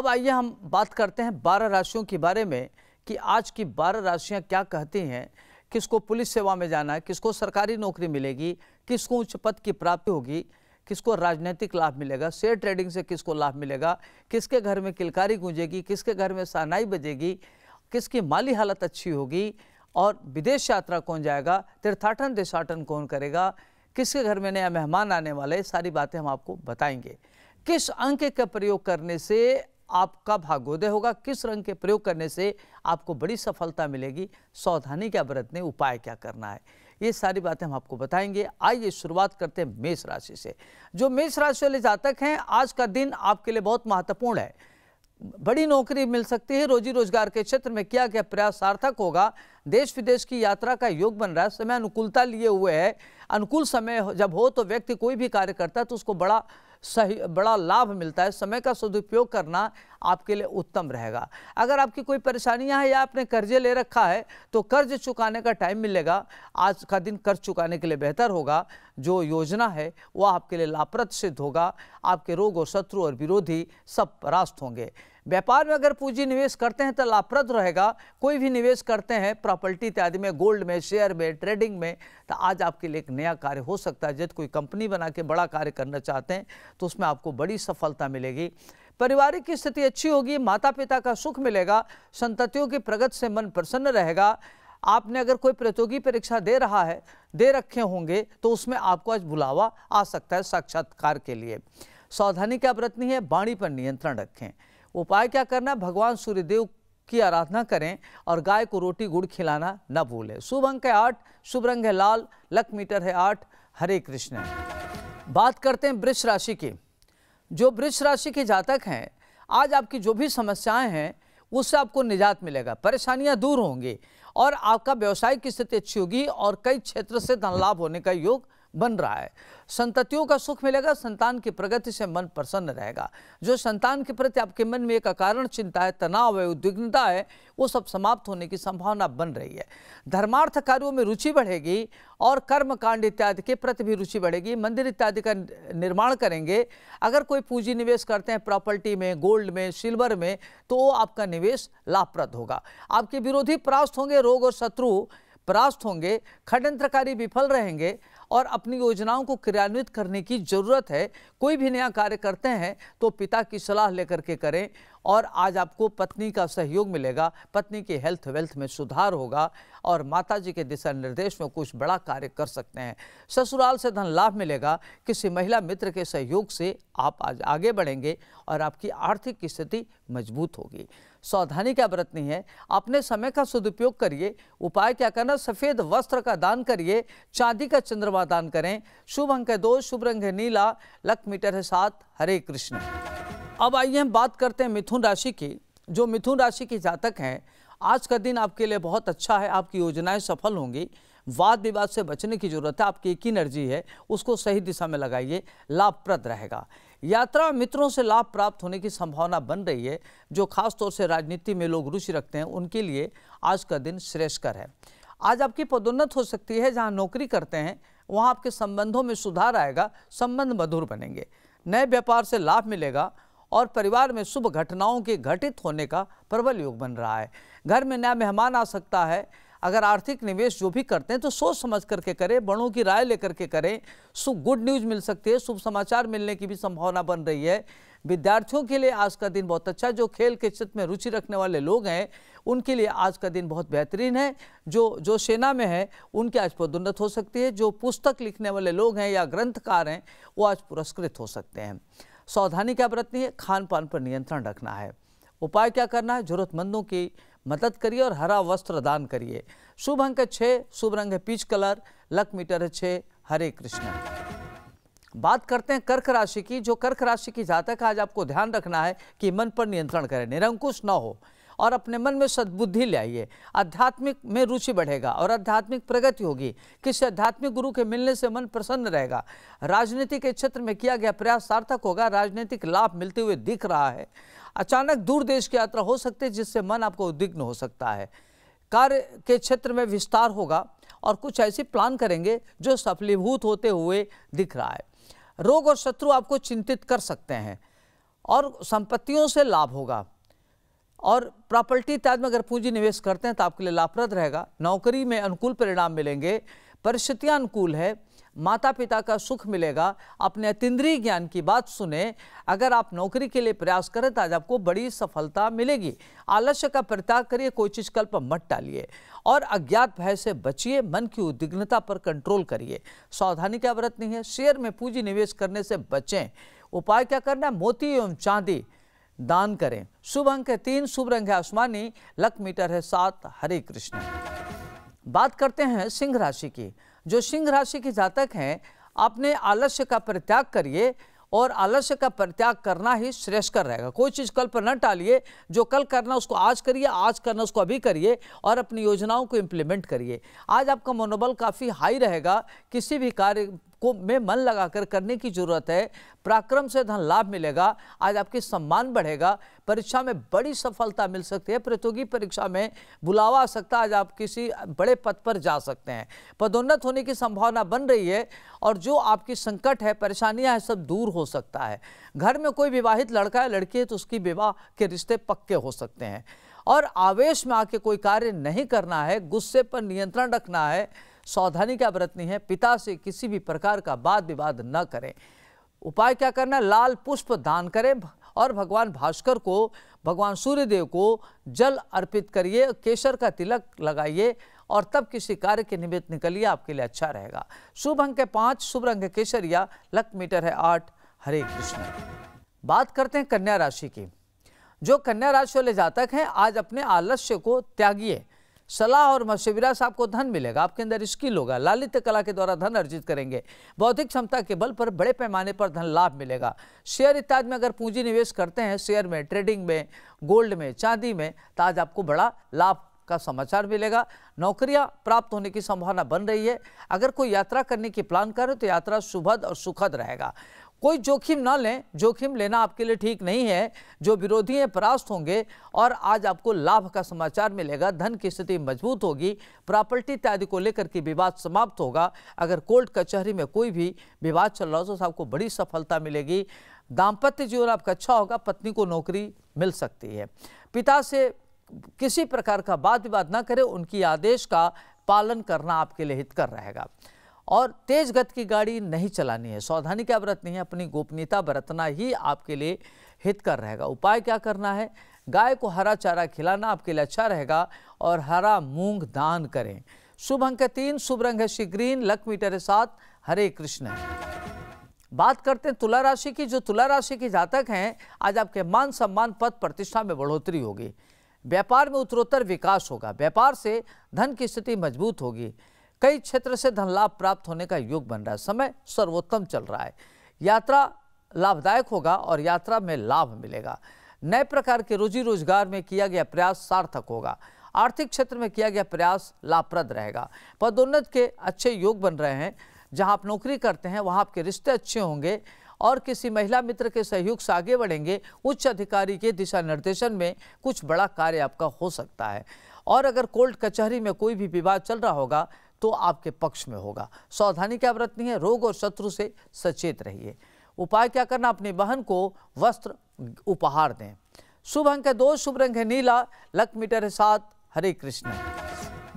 अब आइए हम बात करते हैं बारह राशियों के बारे में कि आज की बारह राशियां क्या कहती हैं किसको पुलिस सेवा में जाना है किसको सरकारी नौकरी मिलेगी किसको उच्च पद की प्राप्ति होगी किसको राजनीतिक लाभ मिलेगा शेयर ट्रेडिंग से किसको लाभ मिलेगा किसके घर में किलकारी गूंजेगी किसके घर में सहनाई बजेगी किसकी माली हालत अच्छी होगी और विदेश यात्रा कौन जाएगा तीर्थाटन देशाटन कौन करेगा किसके घर में नया मेहमान आने वाले सारी बातें हम आपको बताएंगे किस अंक का प्रयोग करने से आपका भागोदय होगा किस रंग के प्रयोग करने से आपको बड़ी सफलता मिलेगी सावधानी क्या बरतने उपाय क्या करना है ये सारी बातें हम आपको बताएंगे आइए शुरुआत करते हैं मेष राशि से जो मेष राशि वाले जातक हैं आज का दिन आपके लिए बहुत महत्वपूर्ण है बड़ी नौकरी मिल सकती है रोजी रोजगार के क्षेत्र में किया गया प्रयास सार्थक होगा देश विदेश की यात्रा का योग बन रहा है समय अनुकूलता लिए हुए है अनुकूल समय जब हो तो व्यक्ति कोई भी कार्य करता है तो उसको बड़ा सही बड़ा लाभ मिलता है समय का सदुपयोग करना आपके लिए उत्तम रहेगा अगर आपकी कोई परेशानियां हैं या आपने कर्जे ले रखा है तो कर्ज चुकाने का टाइम मिलेगा आज का दिन कर्ज चुकाने के लिए बेहतर होगा जो योजना है वह आपके लिए लाभप्रद सिद्ध होगा आपके रोग और शत्रु और विरोधी सब परास्त होंगे व्यापार में अगर पूंजी निवेश करते हैं तो लाभप्रद रहेगा कोई भी निवेश करते हैं प्रॉपर्टी इत्यादि में गोल्ड में शेयर में ट्रेडिंग में तो आज आपके लिए एक नया कार्य हो सकता है जब कोई कंपनी बना के बड़ा कार्य करना चाहते हैं तो उसमें आपको बड़ी सफलता मिलेगी पारिवारिक की स्थिति अच्छी होगी माता पिता का सुख मिलेगा संततियों की प्रगति से मन प्रसन्न रहेगा आपने अगर कोई प्रतियोगी परीक्षा दे रहा है दे रखे होंगे तो उसमें आपको आज बुलावा आ सकता है साक्षात्कार के लिए सावधानी क्या बरतनी है बाणी पर नियंत्रण रखें उपाय क्या करना भगवान सूर्यदेव की आराधना करें और गाय को रोटी गुड़ खिलाना न भूलें शुभ अंक है आठ शुभ रंग है लाल लक मीटर है आठ हरे कृष्ण बात करते हैं वृक्ष राशि की जो वृक्ष राशि के जातक हैं आज आपकी जो भी समस्याएं हैं उससे आपको निजात मिलेगा परेशानियां दूर होंगी और आपका व्यवसायिक की स्थिति अच्छी होगी और कई क्षेत्र से धन लाभ होने का योग बन रहा है संततियों का सुख मिलेगा संतान की प्रगति से मन प्रसन्न रहेगा जो संतान के प्रति आपके मन में एक अकारण चिंता है तनाव है उद्विग्नता है वो सब समाप्त होने की संभावना बन रही है धर्मार्थ कार्यों में रुचि बढ़ेगी और कर्म कांड इत्यादि के प्रति भी रुचि बढ़ेगी मंदिर इत्यादि का निर्माण करेंगे अगर कोई पूंजी निवेश करते हैं प्रॉपर्टी में गोल्ड में सिल्वर में तो वो आपका निवेश लाभप्रद होगा आपके विरोधी परास्त होंगे रोग और शत्रु परास्त होंगे खडंत्रकारी विफल रहेंगे और अपनी योजनाओं को क्रियान्वित करने की ज़रूरत है कोई भी नया कार्य करते हैं तो पिता की सलाह लेकर के करें और आज आपको पत्नी का सहयोग मिलेगा पत्नी की हेल्थ वेल्थ में सुधार होगा और माता जी के दिशा निर्देश में कुछ बड़ा कार्य कर सकते हैं ससुराल से धन लाभ मिलेगा किसी महिला मित्र के सहयोग से आप आज आगे बढ़ेंगे और आपकी आर्थिक स्थिति मजबूत होगी सावधानी क्या बरतनी है अपने समय का सदुपयोग करिए उपाय क्या करना सफ़ेद वस्त्र का दान करिए चांदी का चंद्रमा दान करें शुभ अंक है दो शुभ रंग है नीला लक मीटर है सात हरे कृष्ण अब आइए हम बात करते हैं मिथुन राशि की जो मिथुन राशि के जातक हैं आज का दिन आपके लिए बहुत अच्छा है आपकी योजनाएं सफल होंगी वाद विवाद से बचने की ज़रूरत है आपकी एक ही एनर्जी है उसको सही दिशा में लगाइए लाभप्रद रहेगा यात्रा मित्रों से लाभ प्राप्त होने की संभावना बन रही है जो खासतौर से राजनीति में लोग रुचि रखते हैं उनके लिए आज का दिन श्रेष्ठकर है आज आपकी पदोन्नत हो सकती है जहाँ नौकरी करते हैं वहाँ आपके संबंधों में सुधार आएगा संबंध मधुर बनेंगे नए व्यापार से लाभ मिलेगा और परिवार में शुभ घटनाओं के घटित होने का प्रबल योग बन रहा है घर में नया मेहमान आ सकता है अगर आर्थिक निवेश जो भी करते हैं तो सोच समझ करके करें बड़ों की राय लेकर के करें सो गुड न्यूज़ मिल सकती है शुभ समाचार मिलने की भी संभावना बन रही है विद्यार्थियों के लिए आज का दिन बहुत अच्छा जो खेल के क्षेत्र में रुचि रखने वाले लोग हैं उनके लिए आज का दिन बहुत बेहतरीन है जो जो सेना में है उनकी आज पदोन्नत हो सकती है जो पुस्तक लिखने वाले लोग हैं या ग्रंथकार हैं वो आज पुरस्कृत हो सकते हैं सावधानी क्या बरतनी है खान पान पर नियंत्रण रखना है उपाय क्या करना है जरूरतमंदों की मदद करिए और हरा वस्त्र दान करिए शुभ अंक है छः शुभ रंग है पीच कलर लक मीटर है छः हरे कृष्ण बात करते हैं कर्क राशि की जो कर्क राशि की जातक आज आपको ध्यान रखना है कि मन पर नियंत्रण करें निरंकुश ना हो और अपने मन में सद्बुद्धि ले आइए आध्यात्मिक में रुचि बढ़ेगा और आध्यात्मिक प्रगति होगी किसी आध्यात्मिक गुरु के मिलने से मन प्रसन्न रहेगा राजनीति के क्षेत्र में किया गया प्रयास सार्थक होगा राजनीतिक लाभ मिलते हुए दिख रहा है अचानक दूर देश की यात्रा हो सकती है जिससे मन आपको उद्विग्न हो सकता है कार्य के क्षेत्र में विस्तार होगा और कुछ ऐसे प्लान करेंगे जो सफलीभूत होते हुए दिख रहा है रोग और शत्रु आपको चिंतित कर सकते हैं और संपत्तियों से लाभ होगा और प्रॉपर्टी इत्यादि में अगर पूंजी निवेश करते हैं तो आपके लिए लाभप्रद रहेगा नौकरी में अनुकूल परिणाम मिलेंगे परिस्थितियाँ अनुकूल है माता पिता का सुख मिलेगा अपने अतिद्रीय ज्ञान की बात सुने अगर आप नौकरी के लिए प्रयास करें तो आज आपको बड़ी सफलता मिलेगी आलस्य का परित्याग करिए कोई चीज़ कल्प मत डालिए और अज्ञात भय से बचिए मन की उद्विग्नता पर कंट्रोल करिए सावधानी क्या बरतनी है शेयर में पूंजी निवेश करने से बचें उपाय क्या करना है मोती एवं चांदी दान करें शुभ अंक है तीन शुभ रंग है आसमानी लक मीटर है सात हरे कृष्ण बात करते हैं सिंह राशि की जो सिंह राशि के जातक हैं आपने आलस्य का परित्याग करिए और आलस्य का परित्याग करना ही श्रेष्ठकर रहेगा कोई चीज़ कल पर न टालिए जो कल करना उसको आज करिए आज करना उसको अभी करिए और अपनी योजनाओं को इम्प्लीमेंट करिए आज आपका मनोबल काफ़ी हाई रहेगा किसी भी कार्य को में मन लगाकर करने की ज़रूरत है पराक्रम से धन लाभ मिलेगा आज आपके सम्मान बढ़ेगा परीक्षा में बड़ी सफलता मिल सकती है प्रतियोगी परीक्षा में बुलावा आ सकता है आज आप किसी बड़े पद पर जा सकते हैं पदोन्नत होने की संभावना बन रही है और जो आपकी संकट है परेशानियां हैं सब दूर हो सकता है घर में कोई विवाहित लड़का या लड़की है तो उसकी विवाह के रिश्ते पक्के हो सकते हैं और आवेश में आके कोई कार्य नहीं करना है गुस्से पर नियंत्रण रखना है सावधानी क्या बरतनी है पिता से किसी भी प्रकार का वाद विवाद न करें उपाय क्या करना लाल पुष्प दान करें और भगवान भास्कर को भगवान सूर्यदेव को जल अर्पित करिए केसर का तिलक लगाइए और तब किसी कार्य के निमित्त निकलिए आपके लिए अच्छा रहेगा शुभ अंक है पाँच शुभ रंग केसरिया लक मीटर है आठ हरे कृष्ण बात करते हैं कन्या राशि की जो कन्या राशि वाले जातक हैं आज अपने आलस्य को त्यागिए सलाह और मशविरा से आपको धन मिलेगा आपके अंदर स्किल होगा लालित्य कला के द्वारा धन अर्जित करेंगे बौद्धिक क्षमता के बल पर बड़े पैमाने पर धन लाभ मिलेगा शेयर इत्यादि में अगर पूंजी निवेश करते हैं शेयर में ट्रेडिंग में गोल्ड में चांदी में तो आज आपको बड़ा लाभ का समाचार मिलेगा नौकरियां प्राप्त होने की संभावना बन रही है अगर कोई यात्रा करने की प्लान करें तो यात्रा सुभद और सुखद रहेगा कोई जोखिम ना लें जोखिम लेना आपके लिए ठीक नहीं है जो विरोधी हैं परास्त होंगे और आज आपको लाभ का समाचार मिलेगा धन की स्थिति मजबूत होगी प्रॉपर्टी इत्यादि को लेकर के विवाद समाप्त होगा अगर कोर्ट कचहरी में कोई भी विवाद चल रहा हो तो आपको बड़ी सफलता मिलेगी दाम्पत्य जीवन आपका अच्छा होगा पत्नी को नौकरी मिल सकती है पिता से किसी प्रकार का वाद विवाद ना करें उनकी आदेश का पालन करना आपके लिए हितकर रहेगा और तेज गति की गाड़ी नहीं चलानी है सावधानी क्या बरतनी है अपनी गोपनीयता बरतना ही आपके लिए हित कर रहेगा उपाय क्या करना है गाय को हरा चारा खिलाना आपके लिए अच्छा रहेगा और हरा मूंग दान करें शुभ अंक तीन शुभ रंग है श्री ग्रीन लक मीटर है सात हरे कृष्ण बात करते हैं तुला राशि की जो तुला राशि के जातक हैं आज आपके मान सम्मान पद प्रतिष्ठा में बढ़ोतरी होगी व्यापार में उत्तरोत्तर विकास होगा व्यापार से धन की स्थिति मजबूत होगी कई क्षेत्र से धन लाभ प्राप्त होने का योग बन रहा है समय सर्वोत्तम चल रहा है यात्रा लाभदायक होगा और यात्रा में लाभ मिलेगा नए प्रकार के रोजी रोजगार में किया गया प्रयास सार्थक होगा आर्थिक क्षेत्र में किया गया प्रयास लाभप्रद रहेगा पदोन्नत के अच्छे योग बन रहे हैं जहां आप नौकरी करते हैं वहां आपके रिश्ते अच्छे होंगे और किसी महिला मित्र के सहयोग से आगे बढ़ेंगे उच्च अधिकारी के दिशा निर्देशन में कुछ बड़ा कार्य आपका हो सकता है और अगर कोर्ट कचहरी में कोई भी विवाद चल रहा होगा तो आपके पक्ष में होगा सावधानी क्या बरतनी है रोग और शत्रु से सचेत रहिए उपाय क्या करना अपनी बहन को वस्त्र उपहार दें शुभ अंक है दो शुभ रंग है नीला लक मीटर है सात हरे कृष्ण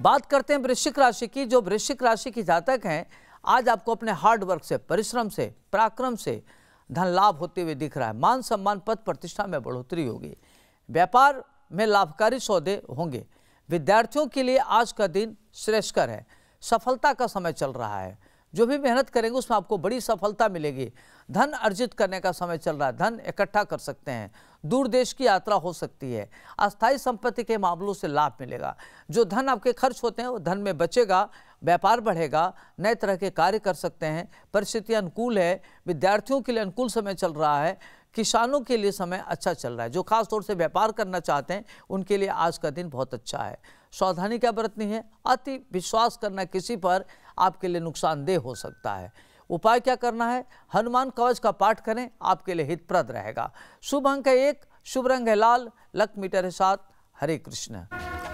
बात करते हैं वृश्चिक राशि की जो वृश्चिक राशि की जातक हैं आज आपको अपने हार्ड वर्क से परिश्रम से पराक्रम से धन लाभ होते हुए दिख रहा है मान सम्मान पद प्रतिष्ठा में बढ़ोतरी होगी व्यापार में लाभकारी सौदे होंगे विद्यार्थियों के लिए आज का दिन श्रेष्ठकर है सफलता का समय चल रहा है जो भी मेहनत करेंगे उसमें आपको बड़ी सफलता मिलेगी धन अर्जित करने का समय चल रहा है धन इकट्ठा कर सकते हैं दूर देश की यात्रा हो सकती है अस्थायी संपत्ति के मामलों से लाभ मिलेगा जो धन आपके खर्च होते हैं वो धन में बचेगा व्यापार बढ़ेगा नए तरह के कार्य कर सकते हैं परिस्थिति अनुकूल है विद्यार्थियों के लिए अनुकूल समय चल रहा है किसानों के लिए समय अच्छा चल रहा है जो खासतौर से व्यापार करना चाहते हैं उनके लिए आज का दिन बहुत अच्छा है सावधानी क्या बरतनी है अति विश्वास करना किसी पर आपके लिए नुकसानदेह हो सकता है उपाय क्या करना है हनुमान कवच का पाठ करें आपके लिए हितप्रद रहेगा शुभ अंक है एक शुभ रंग है लाल लक मीटर है सात हरे कृष्ण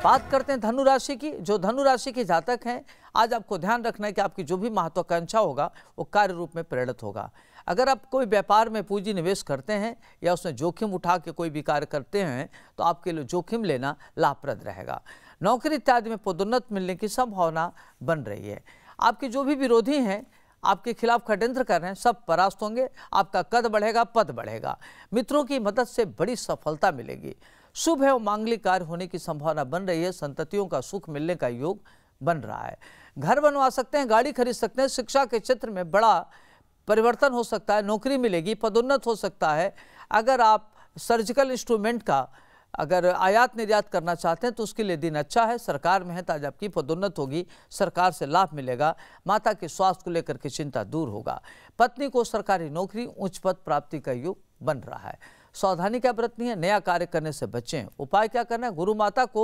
बात करते हैं धनु राशि की जो धनु राशि के जातक हैं आज आपको ध्यान रखना है कि आपकी जो भी महत्वाकांक्षा होगा वो कार्य रूप में प्रेरित होगा अगर आप कोई व्यापार में पूंजी निवेश करते हैं या उसमें जोखिम उठा के कोई भी कार्य करते हैं तो आपके लिए जोखिम लेना लाभप्रद रहेगा नौकरी इत्यादि में पदोन्नत मिलने की संभावना बन रही है आपके जो भी विरोधी हैं आपके खिलाफ षड्यंत्र कर रहे हैं सब परास्त होंगे आपका कद बढ़ेगा पद बढ़ेगा मित्रों की मदद से बड़ी सफलता मिलेगी शुभ एवं मांगलिक कार्य होने की संभावना बन रही है संततियों का सुख मिलने का योग बन रहा है घर बनवा सकते हैं गाड़ी खरीद सकते हैं शिक्षा के क्षेत्र में बड़ा परिवर्तन हो सकता है नौकरी मिलेगी पदोन्नत हो सकता है अगर आप सर्जिकल इंस्ट्रूमेंट का अगर आयात निर्यात करना चाहते हैं तो उसके लिए दिन अच्छा है सरकार में है ताज तो आपकी पदोन्नत होगी सरकार से लाभ मिलेगा माता के स्वास्थ्य को लेकर के चिंता दूर होगा पत्नी को सरकारी नौकरी उच्च पद प्राप्ति का योग बन रहा है सावधानी क्या बरतनी है नया कार्य करने से बचें उपाय क्या करना है गुरु माता को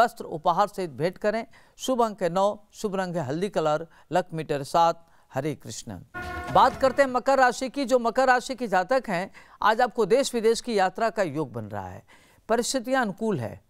वस्त्र उपहार सहित भेंट करें शुभ अंक है नौ शुभ रंग है हल्दी कलर लक मीटर सात हरे कृष्ण बात करते हैं मकर राशि की जो मकर राशि की जातक हैं आज आपको देश विदेश की यात्रा का योग बन रहा है परिस्थितियाँ अनुकूल है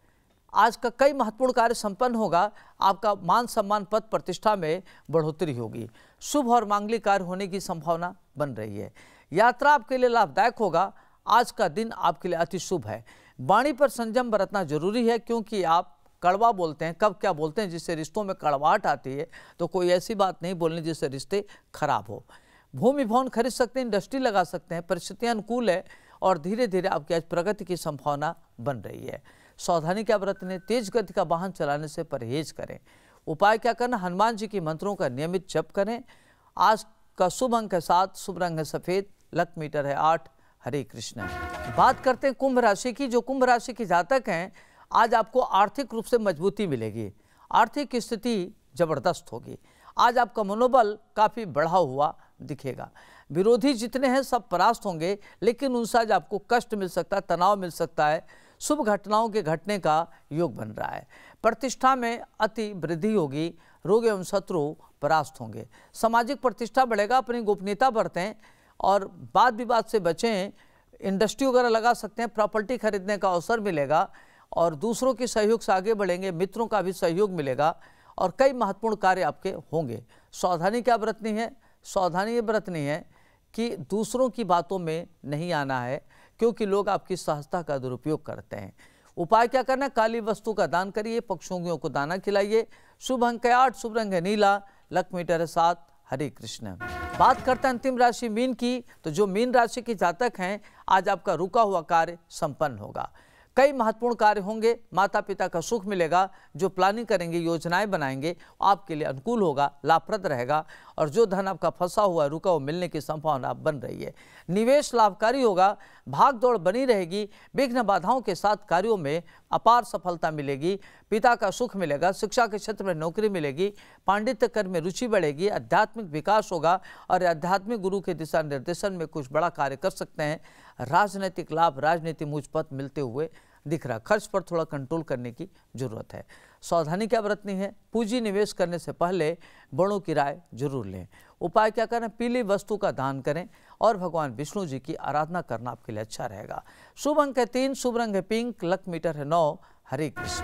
आज का कई महत्वपूर्ण कार्य संपन्न होगा आपका मान सम्मान पद प्रतिष्ठा में बढ़ोतरी होगी शुभ और मांगलिक कार्य होने की संभावना बन रही है यात्रा आपके लिए लाभदायक होगा आज का दिन आपके लिए अति शुभ है वाणी पर संयम बरतना जरूरी है क्योंकि आप कड़वा बोलते हैं कब क्या बोलते हैं जिससे रिश्तों में कड़वाहट आती है तो कोई ऐसी बात नहीं बोलनी जिससे रिश्ते खराब हो भूमि भवन खरीद सकते हैं इंडस्ट्री लगा सकते हैं परिस्थितियाँ अनुकूल है और धीरे धीरे आपकी आज प्रगति की संभावना बन रही है सावधानी क्या बरतने तेज गति का वाहन चलाने से परहेज करें उपाय क्या करना हनुमान जी के मंत्रों का नियमित जप करें आज का शुभ अंक है सात शुभ रंग है सफ़ेद लक मीटर है आठ हरे कृष्ण बात करते हैं कुंभ राशि की जो कुंभ राशि के जातक हैं आज आपको आर्थिक रूप से मजबूती मिलेगी आर्थिक स्थिति जबरदस्त होगी आज आपका मनोबल काफ़ी बढ़ा हुआ दिखेगा विरोधी जितने हैं सब परास्त होंगे लेकिन उनसे आज आपको कष्ट मिल सकता है तनाव मिल सकता है शुभ घटनाओं के घटने का योग बन रहा है प्रतिष्ठा में अति वृद्धि होगी रोग एवं शत्रु परास्त होंगे सामाजिक प्रतिष्ठा बढ़ेगा अपनी गोपनीयता बढ़तें और बात विवाद से बचें इंडस्ट्री वगैरह लगा सकते हैं प्रॉपर्टी खरीदने का अवसर मिलेगा और दूसरों के सहयोग से आगे बढ़ेंगे मित्रों का भी सहयोग मिलेगा और कई महत्वपूर्ण कार्य आपके होंगे सावधानी क्या बरतनी है सावधानी ये बरतनी है कि दूसरों की बातों में नहीं आना है क्योंकि लोग आपकी सहजता का दुरुपयोग करते हैं उपाय क्या करना काली वस्तु का दान करिए पक्षोंगियों को दाना खिलाइए शुभ अंक आठ शुभ रंग है नीला लक मीटर सात हरे कृष्ण बात करते हैं अंतिम राशि मीन की तो जो मीन राशि के जातक हैं आज आपका रुका हुआ कार्य संपन्न होगा कई महत्वपूर्ण कार्य होंगे माता पिता का सुख मिलेगा जो प्लानिंग करेंगे योजनाएं बनाएंगे आपके लिए अनुकूल होगा लाभप्रद रहेगा और जो धन आपका फंसा हुआ रुका हुआ मिलने की संभावना बन रही है निवेश लाभकारी होगा भाग दौड़ बनी रहेगी विघ्न बाधाओं के साथ कार्यों में अपार सफलता मिलेगी पिता का सुख मिलेगा शिक्षा के क्षेत्र में नौकरी मिलेगी पांडित्य कर में रुचि बढ़ेगी आध्यात्मिक विकास होगा और आध्यात्मिक गुरु के दिशा निर्देशन में कुछ बड़ा कार्य कर सकते हैं राजनीतिक लाभ राजनीति मुझपत पथ मिलते हुए दिख रहा खर्च पर थोड़ा कंट्रोल करने की जरूरत है सावधानी क्या बरतनी है पूंजी निवेश करने से पहले बड़ों की राय जरूर लें उपाय क्या करें पीली वस्तु का दान करें और भगवान विष्णु जी की आराधना करना आपके लिए अच्छा रहेगा शुभ अंक है तीन शुभ रंग है पिंक लक मीटर है नौ हरे कृष्ण